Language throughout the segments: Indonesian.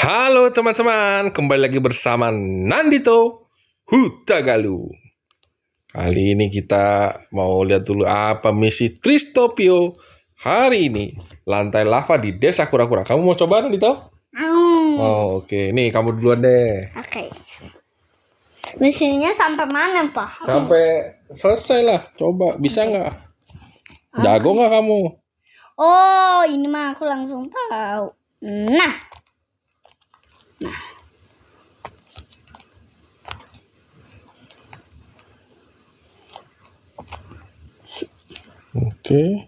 Halo teman-teman, kembali lagi bersama Nandito Hutagalu. Kali ini kita mau lihat dulu apa misi Tristopio hari ini. Lantai lava di desa kura-kura. Kamu mau coba Nandito? Mau. Oh oke, okay. nih kamu duluan deh. Oke. Okay. Misinya sampai mana Pak? Sampai selesai lah. Coba bisa nggak? Okay. Jago nggak kamu? Oh, ini mah aku langsung tahu. Nah, Oke.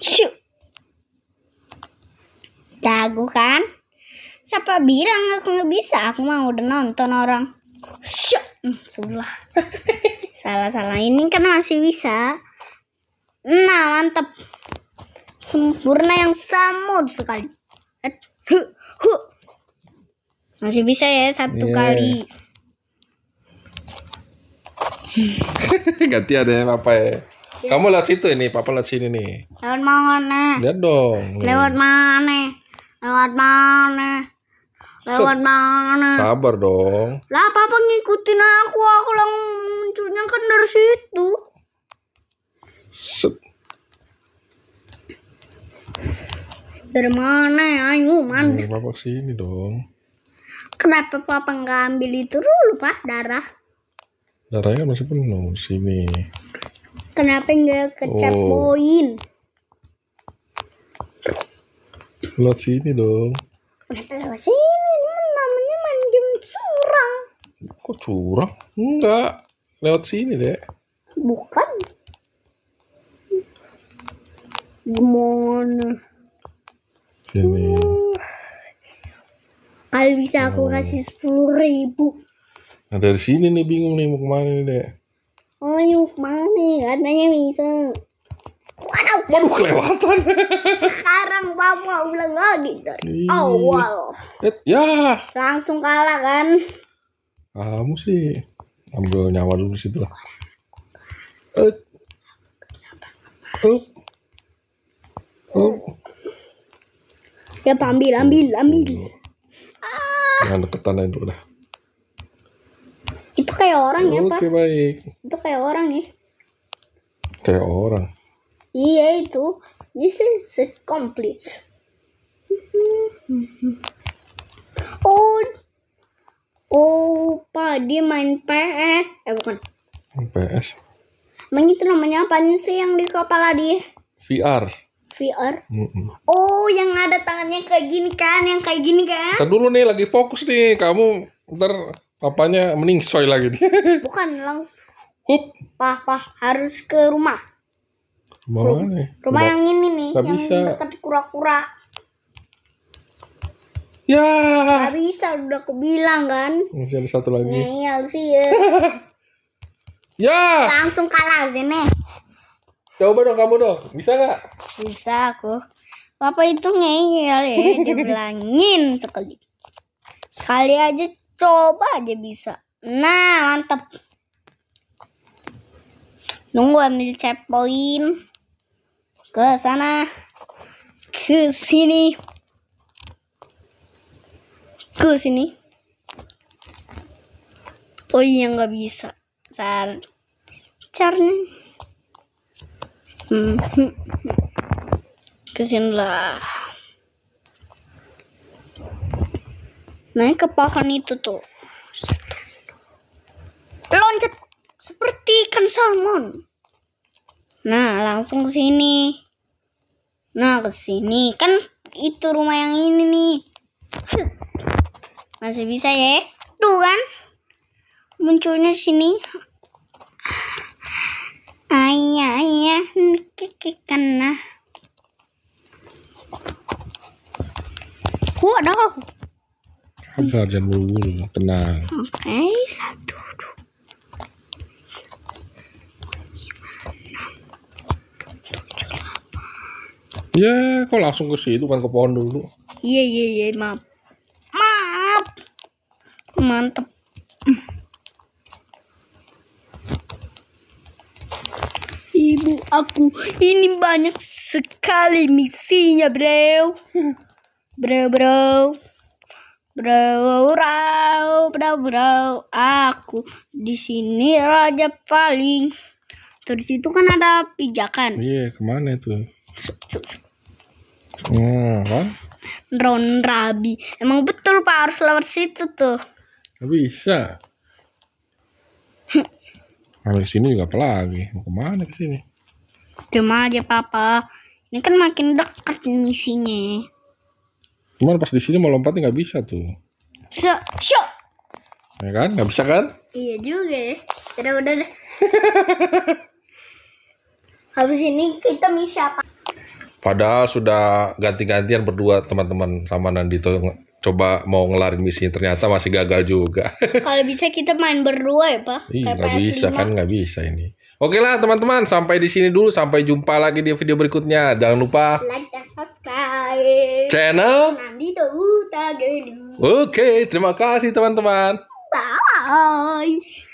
Okay. Jago kan? Siapa bilang aku nggak bisa? Aku mau udah nonton orang. Syuk. Hmm, sulah. Salah-salah ini kan masih bisa. Nah, mantap. Sempurna yang samud sekali. Eh, masih bisa ya satu yeah. kali. Ganti ada yang apa ya. Kamu lihat situ ini, Papa lihat sini nih. Lewat mana? Lihat dong. Lewat mana? Lewat mana? Lewat mana? Sabar dong. Lah Papa ngikutin aku, aku lang munculnya kan dari situ. Set. Dari mana ya? Ayo, mana? Papa sini dong. Kenapa Papa nggak ambil itu dulu, Pak? Darah darahnya masih penuh sini kenapa enggak kecap oh. lewat sini dong kenapa lewat sini namanya manjem curang kok curang enggak lewat sini deh bukan gimana sini uh. kalau bisa aku oh. kasih sepuluh ribu Nah dari sini nih bingung nih mau kemana nih dek. Oh yuk kemana nih katanya bisa. Waduh, waduh kelewatan. Sekarang papa ulang lagi dari iya. awal. Eh, ya. Langsung kalah kan? Kamu sih ambil nyawa dulu situ lah. Eh, oh, oh. Ya ambil, ambil, ambil. Ah. Yang deketan lain dulu dah kayak orang ya pak baik itu kayak orang ya kayak orang iya itu this is complete oh oh pak dia main PS eh bukan main PS main itu namanya apa sih yang di kepala dia VR VR. Mm-mm. Oh, yang ada tangannya kayak gini kan, yang kayak gini kan? Ntar nih, lagi fokus nih. Kamu ntar Papanya meningsoi lagi nih. Bukan langsung. Hup. papa harus ke rumah. Rumah Ru mana? Rumah yang ini nih, Gak yang bisa. dekat kura-kura. Ya. Gak bisa, udah aku bilang kan. Masih ada satu lagi. iya sih ya. ya. Langsung kalah sini. Coba dong kamu dong, bisa nggak? Bisa aku. Papa itu ngeyel ya, dia bilangin sekali. Sekali aja Coba aja bisa. Nah, mantap. Nunggu ambil checkpoint. Ke sana. Ke sini. Ke sini. Oh iya nggak bisa. Car carnya. Hmm, hmm, hmm. Ke sini lah. naik ke pohon itu tuh loncat seperti ikan salmon nah langsung sini nah ke sini kan itu rumah yang ini nih masih bisa ya tuh kan munculnya sini ayah ayah kiki kena Wah, ada Udah jangan buru-buru, tenang. Oke, eh, okay, satu, dua. Ya, kok langsung ke situ kan ke pohon dulu. Iya, iya, iya, maaf. Maaf. Mantap. Ibu aku, ini banyak sekali misinya, bro. Bro, bro. Berau, berau, berau, aku di sini raja paling. Terus itu kan ada pijakan. Iya, kemana itu? Hmm, nah, Ron Rabi. Emang betul Pak harus lewat situ tuh. bisa. Kalau sini juga apa lagi? Mau kemana ke sini? Cuma aja Papa. Ini kan makin dekat misinya. Cuman pas di sini mau lompat nggak bisa tuh. Syok, syok. Ya kan? Nggak bisa kan? Iya juga ya. Udah, udah, udah. Habis ini kita misi apa? Padahal sudah ganti-gantian berdua teman-teman sama Nandito coba mau ngelarin misi ternyata masih gagal juga. Kalau bisa kita main berdua ya pak? Iya nggak bisa kan nggak bisa ini. Oke lah teman-teman sampai di sini dulu sampai jumpa lagi di video berikutnya jangan lupa. Like subscribe channel Nandi Tuta Gelu. Oke, terima kasih teman-teman. Bye.